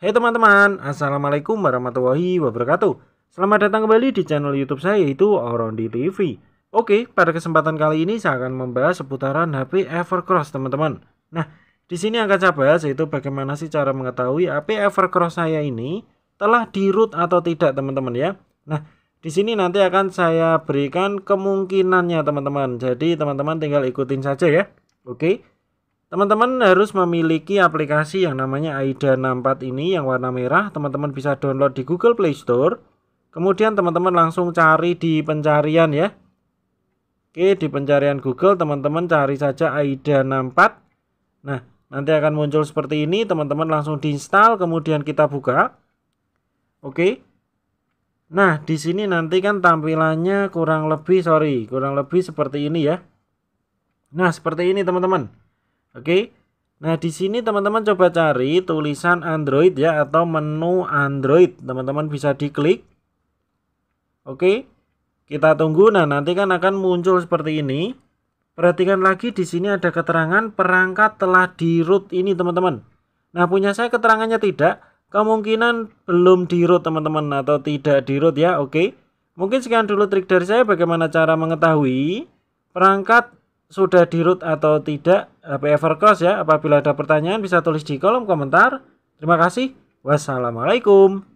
Hai teman-teman, Assalamualaikum warahmatullahi wabarakatuh Selamat datang kembali di channel youtube saya yaitu Orondi TV Oke, pada kesempatan kali ini saya akan membahas seputaran HP Evercross teman-teman Nah, di sini akan saya bahas yaitu bagaimana sih cara mengetahui HP Evercross saya ini telah di root atau tidak teman-teman ya Nah, di sini nanti akan saya berikan kemungkinannya teman-teman Jadi teman-teman tinggal ikutin saja ya Oke, Teman-teman harus memiliki aplikasi yang namanya AIDA 64 ini yang warna merah. Teman-teman bisa download di Google Play Store. Kemudian teman-teman langsung cari di pencarian ya. Oke, di pencarian Google teman-teman cari saja AIDA 64. Nah, nanti akan muncul seperti ini. Teman-teman langsung diinstal, kemudian kita buka. Oke. Nah, di sini nanti kan tampilannya kurang lebih, sorry, kurang lebih seperti ini ya. Nah, seperti ini teman-teman. Oke. Nah, di sini teman-teman coba cari tulisan Android ya atau menu Android. Teman-teman bisa diklik. Oke. Kita tunggu. Nah, nanti kan akan muncul seperti ini. Perhatikan lagi di sini ada keterangan perangkat telah di root ini, teman-teman. Nah, punya saya keterangannya tidak. Kemungkinan belum di root, teman-teman, atau tidak di root ya. Oke. Mungkin sekian dulu trik dari saya bagaimana cara mengetahui perangkat sudah di root atau tidak HP Evercross ya. Apabila ada pertanyaan bisa tulis di kolom komentar. Terima kasih. Wassalamualaikum.